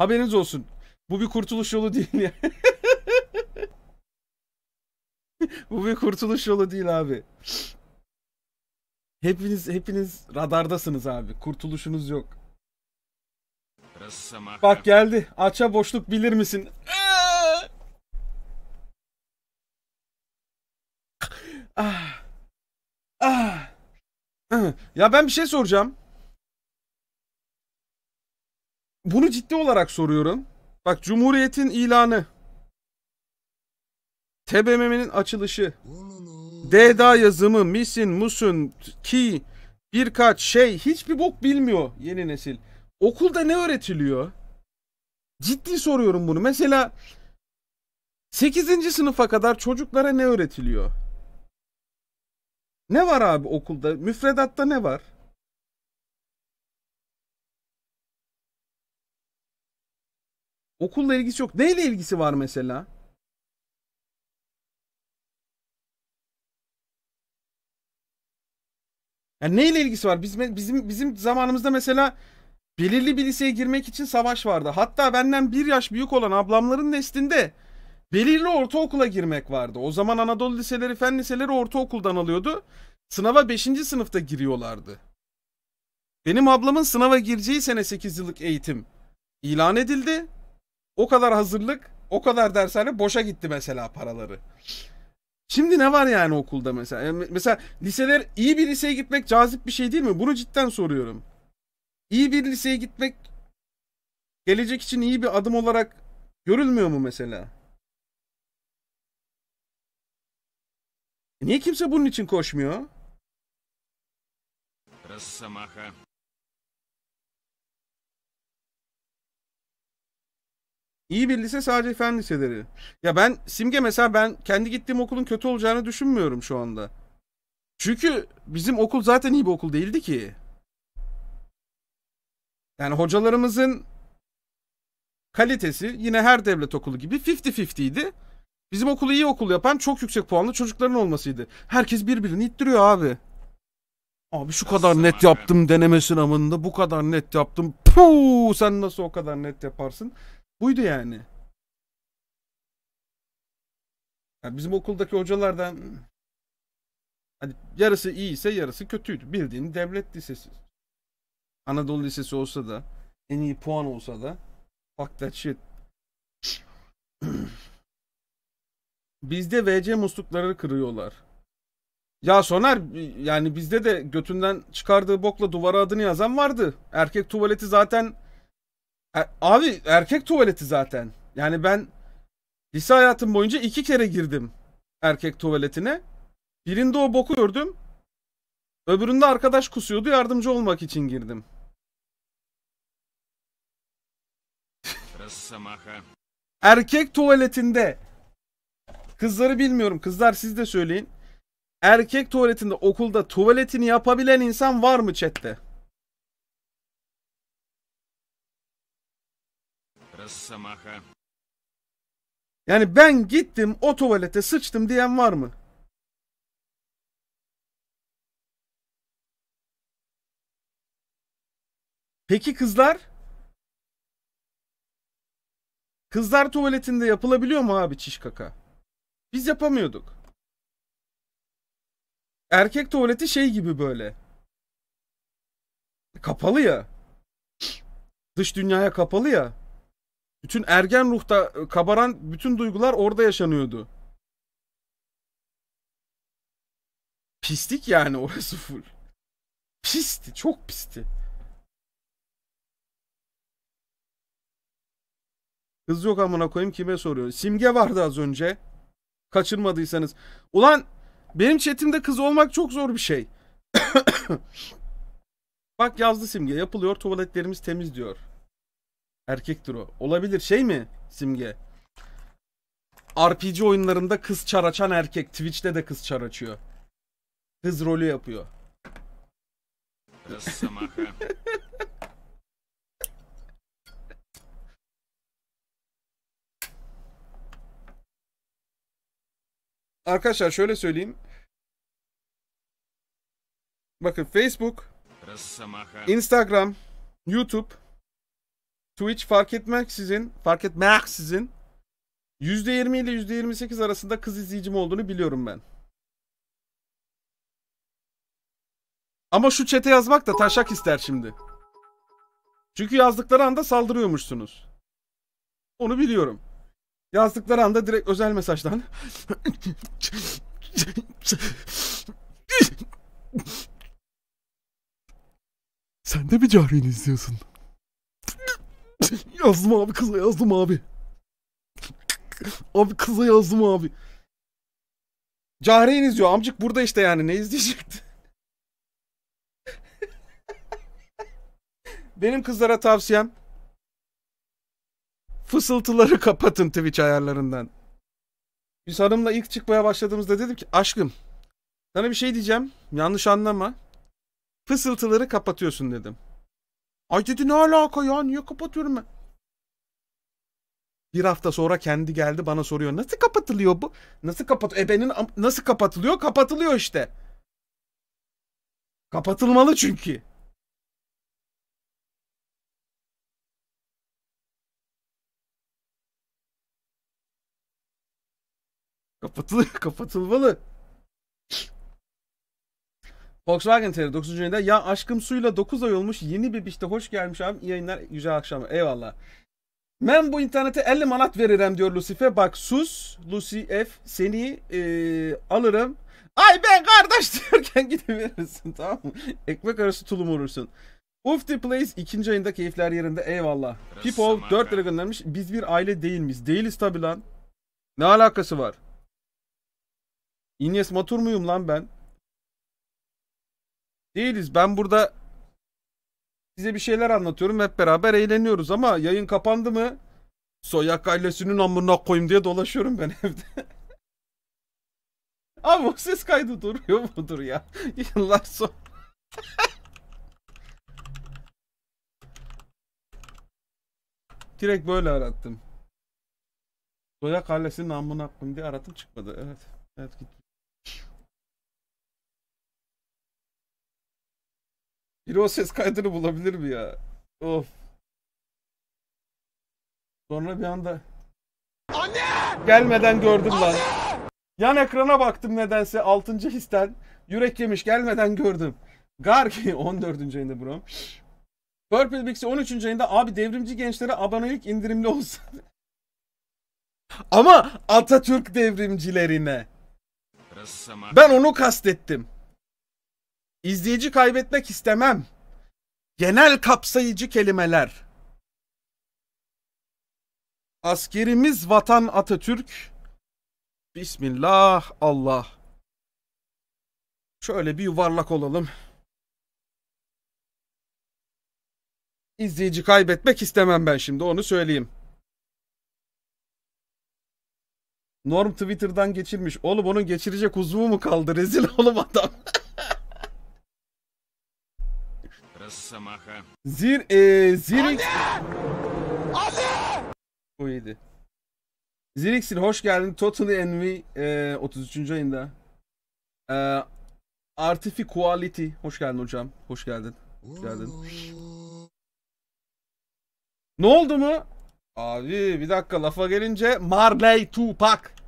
Haberiniz olsun. Bu bir kurtuluş yolu değil ya. Bu bir kurtuluş yolu değil abi. Hepiniz hepiniz radardasınız abi. Kurtuluşunuz yok. Bak geldi. Aça boşluk bilir misin? ah. Ah. ah. ya ben bir şey soracağım. bunu ciddi olarak soruyorum. Bak Cumhuriyet'in ilanı. TBMM'nin açılışı. DDA yazımı, misin, musun, ki, birkaç şey. Hiçbir bok bilmiyor yeni nesil. Okulda ne öğretiliyor? Ciddi soruyorum bunu. Mesela 8. sınıfa kadar çocuklara ne öğretiliyor? Ne var abi okulda? Müfredatta ne var? Okulla ilgisi yok. Neyle ilgisi var mesela? Yani neyle ilgisi var? Biz, bizim bizim zamanımızda mesela belirli bir liseye girmek için savaş vardı. Hatta benden bir yaş büyük olan ablamların neslinde belirli ortaokula girmek vardı. O zaman Anadolu liseleri, fen liseleri ortaokuldan alıyordu. Sınava 5. sınıfta giriyorlardı. Benim ablamın sınava gireceği sene 8 yıllık eğitim ilan edildi. O kadar hazırlık, o kadar dershane boşa gitti mesela paraları. Şimdi ne var yani okulda mesela? Yani mesela liseler iyi bir liseye gitmek cazip bir şey değil mi? Bunu cidden soruyorum. İyi bir liseye gitmek gelecek için iyi bir adım olarak görülmüyor mu mesela? Niye kimse bunun için koşmuyor? Росомаха. İyi bir lise sadece fen liseleri. Ya ben Simge mesela ben kendi gittiğim okulun kötü olacağını düşünmüyorum şu anda. Çünkü bizim okul zaten iyi bir okul değildi ki. Yani hocalarımızın kalitesi yine her devlet okulu gibi 50-50 idi. Bizim okulu iyi okul yapan çok yüksek puanlı çocukların olmasıydı. Herkes birbirini ittiriyor abi. Abi şu kadar net yaptım deneme sınavında bu kadar net yaptım. Puu sen nasıl o kadar net yaparsın? Buydu yani. Ya bizim okuldaki hocalardan hani yarısı iyi ise yarısı kötüydü. Bildiğin devlet lisesi. Anadolu Lisesi olsa da en iyi puan olsa da fuck that shit. Bizde VC muslukları kırıyorlar. Ya Soner yani bizde de götünden çıkardığı bokla duvara adını yazan vardı. Erkek tuvaleti zaten Er, abi erkek tuvaleti zaten. Yani ben lise hayatım boyunca iki kere girdim erkek tuvaletine. Birinde o boku gördüm. Öbüründe arkadaş kusuyordu yardımcı olmak için girdim. erkek tuvaletinde kızları bilmiyorum kızlar siz de söyleyin. Erkek tuvaletinde okulda tuvaletini yapabilen insan var mı chatte? Rosamaha. Yani ben gittim o tuvalete sıçtım diyen var mı? Peki kızlar? Kızlar tuvaletinde yapılabiliyor mu abi çiş kaka? Biz yapamıyorduk. Erkek tuvaleti şey gibi böyle. Kapalı ya. Dış dünyaya kapalı ya. Bütün ergen ruhta e, kabaran bütün duygular orada yaşanıyordu. Pislik yani orası full. Pisti, çok pisti. Kız yok amına koyayım kime soruyor? Simge vardı az önce. Kaçırmadıysanız. Ulan benim chatimde kız olmak çok zor bir şey. Bak yazdı simge. Yapılıyor tuvaletlerimiz temiz diyor. Erkektir o. Olabilir. Şey mi Simge? RPG oyunlarında kız çar açan erkek. Twitch'te de kız çar açıyor. Kız rolü yapıyor. Kız Arkadaşlar şöyle söyleyeyim. Bakın Facebook, Instagram, YouTube, Twitch fark etmeksizin, fark etmeksizin %20 ile %28 arasında kız izleyicim olduğunu biliyorum ben. Ama şu çete yazmak da taşak ister şimdi. Çünkü yazdıkları anda saldırıyormuşsunuz. Onu biliyorum. Yazdıkları anda direkt özel mesajdan. Sen de mi Cahreyn'i izliyorsun? Yazdım abi kıza yazdım abi. Abi kıza yazdım abi. Cahreyn izliyor. Amcık burada işte yani. Ne izleyecekti? Benim kızlara tavsiyem fısıltıları kapatın Twitch ayarlarından. Biz hanımla ilk çıkmaya başladığımızda dedim ki aşkım sana bir şey diyeceğim. Yanlış anlama. Fısıltıları kapatıyorsun dedim. Ay dedi ne alaka ya niye kapatıyorum ben? Bir hafta sonra kendi geldi bana soruyor. Nasıl kapatılıyor bu? Nasıl kapat ebenin nasıl kapatılıyor? Kapatılıyor işte. Kapatılmalı çünkü. Kapatılıyor, kapatılmalı. Volkswagen TR 9. yayında ya aşkım suyla 9 ay olmuş yeni bebişte hoş gelmiş abi yayınlar güzel akşamı eyvallah. Ben bu internete 50 manat veririm diyor Lucife. Bak sus Lucy F seni e, alırım. Ay ben kardeş diyorken gidiverirsin tamam mı? Ekmek arası tulum olursun. Ufti Plays ikinci ayında keyifler yerinde eyvallah. People 4 lira göndermiş. Biz bir aile değil miyiz? Değiliz tabi lan. Ne alakası var? İnyes Matur muyum lan ben? Değiliz. Ben burada Size bir şeyler anlatıyorum. Hep beraber eğleniyoruz ama yayın kapandı mı Soyak ailesinin amına koyayım diye dolaşıyorum ben evde. Abi o ses kaydı duruyor mudur ya? Yıllar sonra. Direkt böyle arattım. Soyak ailesinin amına koyayım diye arattım çıkmadı. Evet. Evet git. Biri o ses kaydını bulabilir mi ya? Of. Sonra bir anda... Anne! Gelmeden gördüm Anne! lan. Yan ekrana baktım nedense 6. histen. Yürek yemiş gelmeden gördüm. Garki 14. ayında bro. Purple Bix'i 13. ayında abi devrimci gençlere abonelik indirimli olsun. Ama Atatürk devrimcilerine. Ben onu kastettim. İzleyici kaybetmek istemem. Genel kapsayıcı kelimeler. Askerimiz vatan Atatürk. Bismillah Allah. Şöyle bir yuvarlak olalım. İzleyici kaybetmek istemem ben şimdi onu söyleyeyim. Norm Twitter'dan geçirmiş. Oğlum onun geçirecek uzvu mu kaldı? Rezil oğlum adam. Rosamaha. Zir e, Zirix. Anne! O iyiydi. Zirix'in hoş geldin. Totally Envy e, э, 33. ayında. E, Artifi Quality. Hoş geldin hocam. Hoş geldin. Hoş geldin. ne oldu mu? Abi bir dakika lafa gelince Marley Tupac.